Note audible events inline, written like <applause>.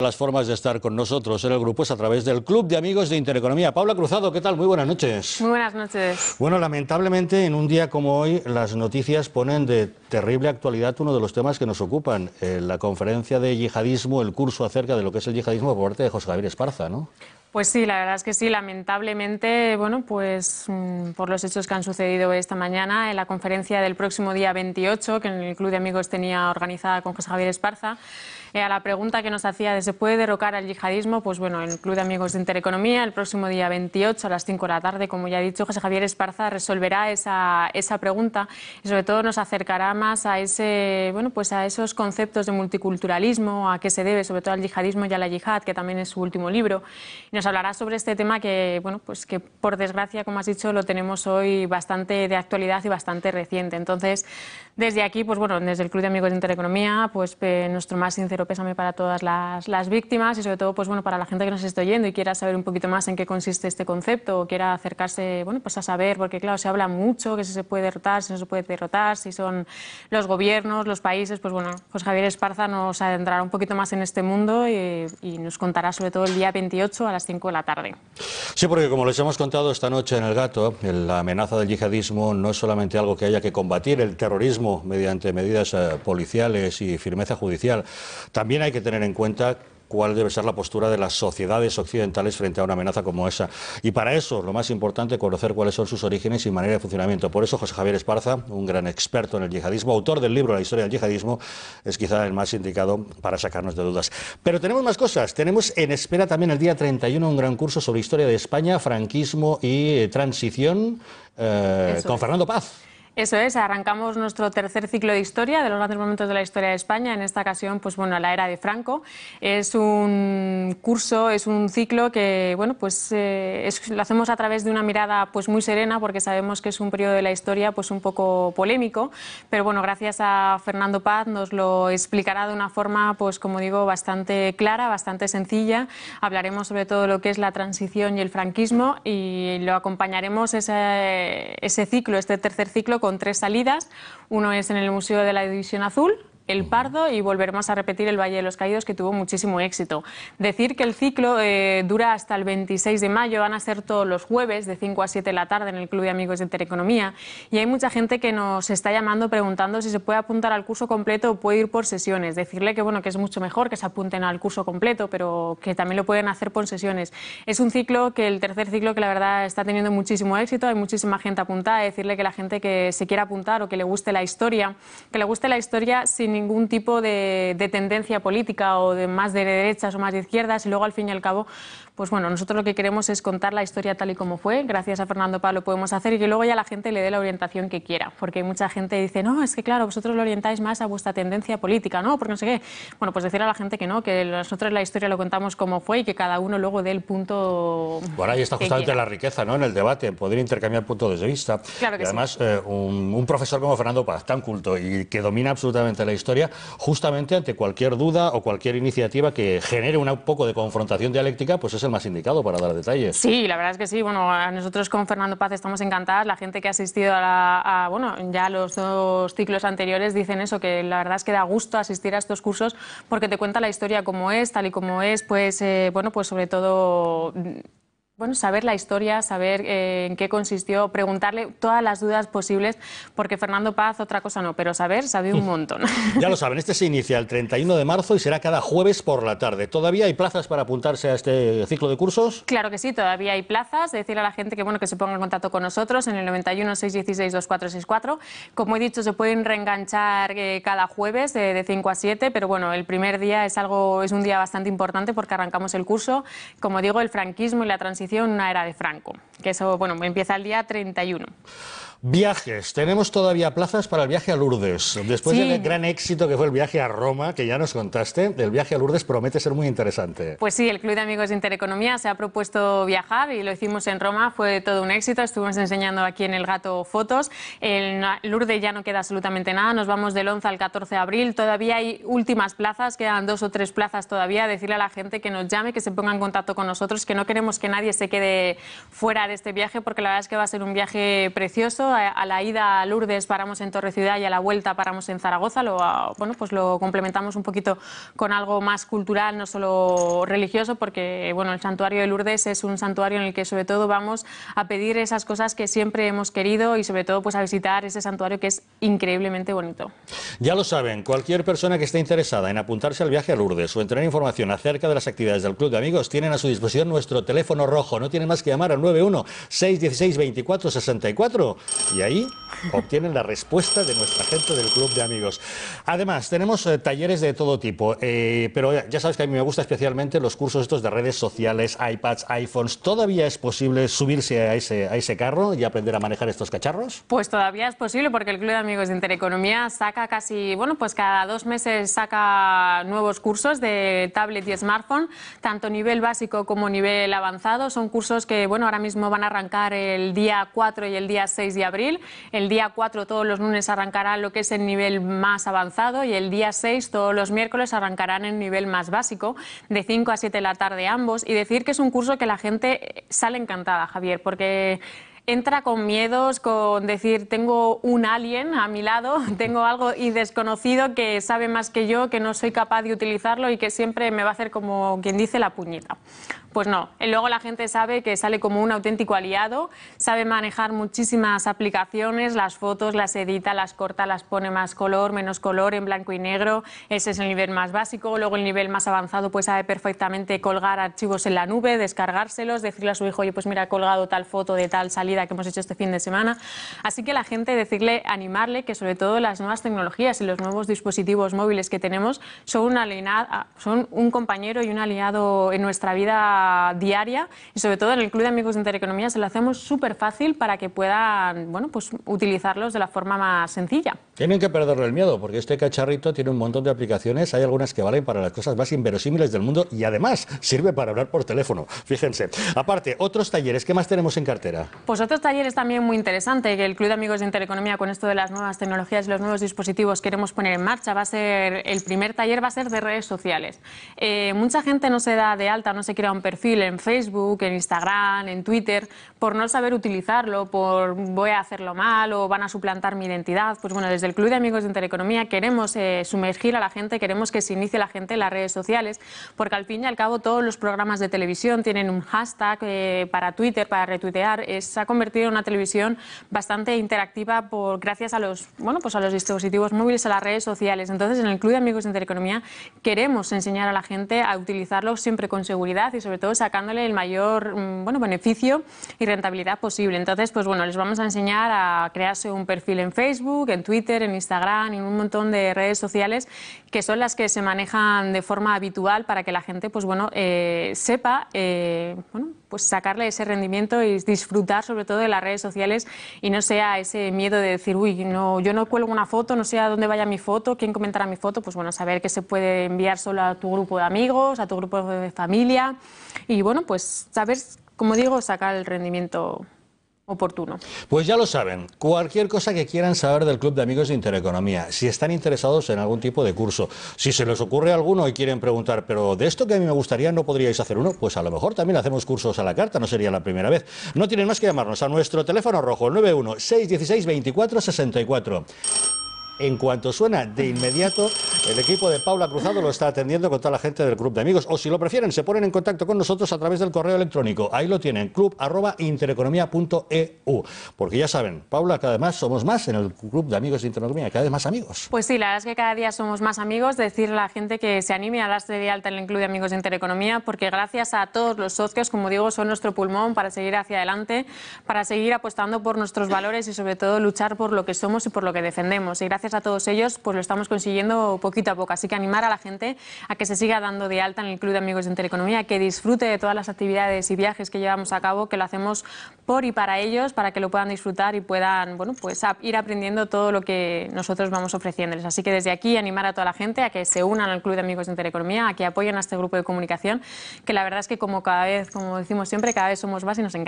Las formas de estar con nosotros en el grupo es a través del Club de Amigos de Intereconomía. Paula Cruzado, ¿qué tal? Muy buenas noches. Muy buenas noches. Bueno, lamentablemente en un día como hoy las noticias ponen de terrible actualidad uno de los temas que nos ocupan, eh, la conferencia de yihadismo, el curso acerca de lo que es el yihadismo por parte de José Javier Esparza, ¿no? Pues sí, la verdad es que sí, lamentablemente, bueno, pues mm, por los hechos que han sucedido esta mañana en la conferencia del próximo día 28 que en el Club de Amigos tenía organizada con José Javier Esparza, eh, a la pregunta que nos hacía de ¿se puede derrocar al yihadismo? Pues bueno, en el Club de Amigos de Intereconomía, el próximo día 28 a las 5 de la tarde, como ya ha dicho, José Javier Esparza resolverá esa, esa pregunta y sobre todo nos acercará más a, ese, bueno, pues a esos conceptos de multiculturalismo, a qué se debe, sobre todo al yihadismo y a la yihad, que también es su último libro. Y nos hablará sobre este tema que, bueno, pues que por desgracia, como has dicho, lo tenemos hoy bastante de actualidad y bastante reciente. Entonces, desde aquí, pues bueno, desde el Club de Amigos de Intereconomía, pues eh, nuestro más sincero pésame para todas las, víctimas y sobre todo pues, bueno, para la gente que nos está oyendo y quiera saber un poquito más en qué consiste este concepto o quiera acercarse bueno, pues a saber, porque claro, se habla mucho que si se puede derrotar, si no se puede derrotar, si son los gobiernos, los países, pues bueno, pues Javier Esparza nos adentrará un poquito más en este mundo y, nos contará sobre todo el día 28 a las 5 de la tarde. Sí, porque como les hemos contado esta noche en El Gato, la amenaza del yihadismo no es solamente algo que haya que combatir, el terrorismo mediante medidas eh, policiales y firmeza judicial también hay que tener en cuenta cuál debe ser la postura de las sociedades occidentales frente a una amenaza como esa. Y para eso, lo más importante, conocer cuáles son sus orígenes y manera de funcionamiento. Por eso, José Javier Esparza, un gran experto en el yihadismo, autor del libro La historia del yihadismo, es quizá el más indicado para sacarnos de dudas. Pero tenemos más cosas. Tenemos en espera también el día 31 un gran curso sobre historia de España, franquismo y transición eh, con Fernando Paz. Eso es, arrancamos nuestro tercer ciclo de historia, de los grandes momentos de la historia de España, en esta ocasión, pues bueno, la era de Franco. Es un curso, es un ciclo que, bueno, pues eh, lo hacemos a través de una mirada pues muy serena, porque sabemos que es un periodo de la historia pues un poco polémico, pero bueno, gracias a Fernando Paz nos lo explicará de una forma, pues como digo, bastante clara, bastante sencilla. Hablaremos sobre todo lo que es la transición y el franquismo y lo acompañaremos ese ciclo, este tercer ciclo, con tres salidas. Uno es en el Museo de la División Azul, el Pardo y volveremos a repetir el Valle de los Caídos, que tuvo muchísimo éxito. Decir que el ciclo eh, dura hasta el 26 de mayo, van a ser todos los jueves de 5 a 7 de la tarde en el Club de Amigos de Tereconomía y hay mucha gente que nos está llamando preguntando si se puede apuntar al curso completo o puede ir por sesiones. Decirle que, bueno, que es mucho mejor que se apunten al curso completo, pero que también lo pueden hacer por sesiones. Es un ciclo que el tercer ciclo que la verdad está teniendo muchísimo éxito, hay muchísima gente apuntada, decirle que la gente que se quiera apuntar o que le guste la historia, que le guste la historia sin ningún tipo de, tendencia política o de más de derechas o más de izquierdas y luego al fin y al cabo pues bueno, nosotros lo que queremos es contar la historia tal y como fue. Gracias a Fernando lo podemos hacer y que luego ya la gente le dé la orientación que quiera. Porque mucha gente dice, no, es que claro, vosotros lo orientáis más a vuestra tendencia política, ¿no? Porque no sé qué. Bueno, pues decir a la gente que no, que nosotros la historia lo contamos como fue y que cada uno luego dé el punto. Bueno, ahí está justamente la riqueza, ¿no? En el debate, poder intercambiar puntos de vista. y además, eh, un, un, profesor como Fernando Paz, tan culto y que domina absolutamente la historia, justamente ante cualquier duda o cualquier iniciativa que genere un poco de confrontación dialéctica, pues es el más indicado para dar detalles. Sí, la verdad es que sí. Bueno, nosotros con Fernando Paz estamos encantadas. La gente que ha asistido a, la, bueno, ya los dos ciclos anteriores dicen eso, que la verdad es que da gusto asistir a estos cursos porque te cuenta la historia como es, tal y como es, pues eh, bueno, pues sobre todo bueno, saber la historia, saber eh, en qué consistió, preguntarle todas las dudas posibles, porque Fernando Paz, otra cosa no, pero saber, sabe un <laughs> montón. <laughs> ya lo saben, este se inicia el 31 de marzo y será cada jueves por la tarde. ¿Todavía hay plazas para apuntarse a este ciclo de cursos? Claro que sí, todavía hay plazas. Decir a la gente que, bueno, que se ponga en contacto con nosotros en el 91 616 2464. Como he dicho, se pueden reenganchar eh, cada jueves eh, de 5 a 7, pero bueno, el primer día es, algo, es un día bastante importante porque arrancamos el curso. Como digo, el franquismo y la transición una era de Franco, que eso bueno, empieza el día 31. Viajes. Tenemos todavía plazas para el viaje a Lourdes. Después del gran éxito que fue el viaje a Roma, que ya nos contaste, el viaje a Lourdes promete ser muy interesante. Pues sí, el Club de Amigos de Intereconomía se ha propuesto viajar y lo hicimos en Roma. Fue todo un éxito. Estuvimos enseñando aquí en El Gato fotos. En Lourdes ya no queda absolutamente nada. Nos vamos del 11 al 14 de abril. Todavía hay últimas plazas. Quedan dos o tres plazas todavía. Decirle a la gente que nos llame, que se ponga en contacto con nosotros, que no queremos que nadie se quede fuera de este viaje porque la verdad es que va a ser un viaje precioso a, la ida a Lourdes paramos en Torre Ciudad y a la vuelta paramos en Zaragoza. Lo, ah, bueno, pues lo complementamos un poquito con algo más cultural, no solo religioso, porque bueno, el santuario de Lourdes es un santuario en el que sobre todo vamos a pedir esas cosas que siempre hemos querido y sobre todo pues a visitar ese santuario que es increíblemente bonito. Ya lo saben, cualquier persona que esté interesada en apuntarse al viaje a Lourdes o en tener información acerca de las actividades del Club de Amigos tienen a su disposición nuestro teléfono rojo. No tienen más que llamar al 91 616 24 64 E aí? obtienen la respuesta de nuestra gente del Club de Amigos. Además, tenemos eh, talleres de todo tipo, eh, pero ya sabes que a mí me gusta especialmente los cursos estos de redes sociales, iPads, iPhones. ¿Todavía es posible subirse a ese, a ese carro y aprender a manejar estos cacharros? Pues todavía es posible porque el Club de Amigos de Intereconomía saca casi, bueno, pues cada dos meses saca nuevos cursos de tablet y smartphone, tanto nivel básico como nivel avanzado. Son cursos que, bueno, ahora mismo van a arrancar el día 4 y el día 6 de abril. El día 4 todos los lunes arrancarán lo que es el nivel más avanzado y el día 6 todos los miércoles arrancarán el nivel más básico, de 5 a 7 de la tarde ambos. Y decir que es un curso que la gente sale encantada, Javier, porque entra con miedos, con decir, tengo un alien a mi lado, <laughs> tengo algo y desconocido que sabe más que yo, que no soy capaz de utilizarlo y que siempre me va a hacer como quien dice la puñeta. Pues no, y eh, luego la gente sabe que sale como un auténtico aliado, sabe manejar muchísimas aplicaciones, las fotos, las edita, las corta, las pone más color, menos color, en blanco y negro, ese es el nivel más básico, luego el nivel más avanzado pues sabe perfectamente colgar archivos en la nube, descargárselos, decirle a su hijo, oye pues mira, he colgado tal foto de tal salida que hemos hecho este fin de semana. Así que la gente, decirle, animarle que sobre todo las nuevas tecnologías y los nuevos dispositivos móviles que tenemos son, una son un compañero y un aliado en nuestra vida diaria y sobre todo en el Club de Amigos de Intereconomía se lo hacemos súper fácil para que puedan bueno, pues, utilizarlos de la forma más sencilla. Tienen que perderle el miedo porque este cacharrito tiene un montón de aplicaciones, hay algunas que valen para las cosas más inverosímiles del mundo y además sirve para hablar por teléfono, fíjense. Aparte, otros talleres, ¿qué más tenemos en cartera? Pues otro taller es también muy interesante que el Club de Amigos de Intereconomía con esto de las nuevas tecnologías y los nuevos dispositivos queremos poner en marcha. Va a ser el primer taller va a ser de redes sociales. Eh, mucha gente no se da de alta, no se crea un perfil en Facebook, en Instagram, en Twitter por no saber utilizarlo, por voy a hacerlo mal o van a suplantar mi identidad. Pues bueno, desde el Club de Amigos de Intereconomía queremos eh, sumergir a la gente, queremos que se inicie la gente en las redes sociales, porque al fin y al cabo todos los programas de televisión tienen un hashtag eh, para Twitter, para retuitear, esa convertido en una televisión bastante interactiva por, gracias a los, bueno, pues a los dispositivos móviles, a las redes sociales. Entonces, en el Club de Amigos de Intereconomía queremos enseñar a la gente a utilizarlo siempre con seguridad y sobre todo sacándole el mayor mm, bueno, beneficio y rentabilidad posible. Entonces, pues bueno, les vamos a enseñar a crearse un perfil en Facebook, en Twitter, en Instagram, en un montón de redes sociales que son las que se manejan de forma habitual para que la gente, pues bueno, eh, sepa eh, bueno, pues, sacarle ese rendimiento y disfrutar sobre todo de las redes sociales y no sea ese miedo de decir, uy, no, yo no cuelgo una foto, no sé a dónde vaya mi foto, quién comentará mi foto, pues bueno, saber que se puede enviar solo a tu grupo de amigos, a tu grupo de familia y bueno, pues saber, como digo, sacar el rendimiento oportuno. Pues ya lo saben, cualquier cosa que quieran saber del Club de Amigos de Intereconomía, si están interesados en algún tipo de curso, si se les ocurre alguno y quieren preguntar, pero de esto que a mí me gustaría no podríais hacer uno, pues a lo mejor también hacemos cursos a la carta, no sería la primera vez. No tienen más que llamarnos a nuestro teléfono rojo, 916 91 616 24 64. En cuanto suena, de inmediato el equipo de Paula Cruzado lo está atendiendo con toda la gente del Club de Amigos. O si lo prefieren, se ponen en contacto con nosotros a través del correo electrónico. Ahí lo tienen, club.intereconomía.eu. Porque ya saben, Paula, cada vez somos más en el Club de Amigos de Intereconomía, cada vez más amigos. Pues sí, la verdad es que cada día somos más amigos. Decirle a la gente que se anime a darse de alta en el Club de Amigos de Intereconomía, porque gracias a todos los socios, como digo, son nuestro pulmón para seguir hacia adelante, para seguir apostando por nuestros valores y sobre todo luchar por lo que somos y por lo que defendemos. Y gracias a todos ellos, pues lo estamos consiguiendo poquito a poco. Así que animar a la gente a que se siga dando de alta en el Club de Amigos de Teleconomía que disfrute de todas las actividades y viajes que llevamos a cabo, que lo hacemos por y para ellos, para que lo puedan disfrutar y puedan bueno, pues, ir aprendiendo todo lo que nosotros vamos ofreciéndoles. Así que desde aquí animar a toda la gente a que se unan al Club de Amigos de Teleconomía, a que apoyen a este grupo de comunicación, que la verdad es que como cada vez, como decimos siempre, cada vez somos más y nos encanta.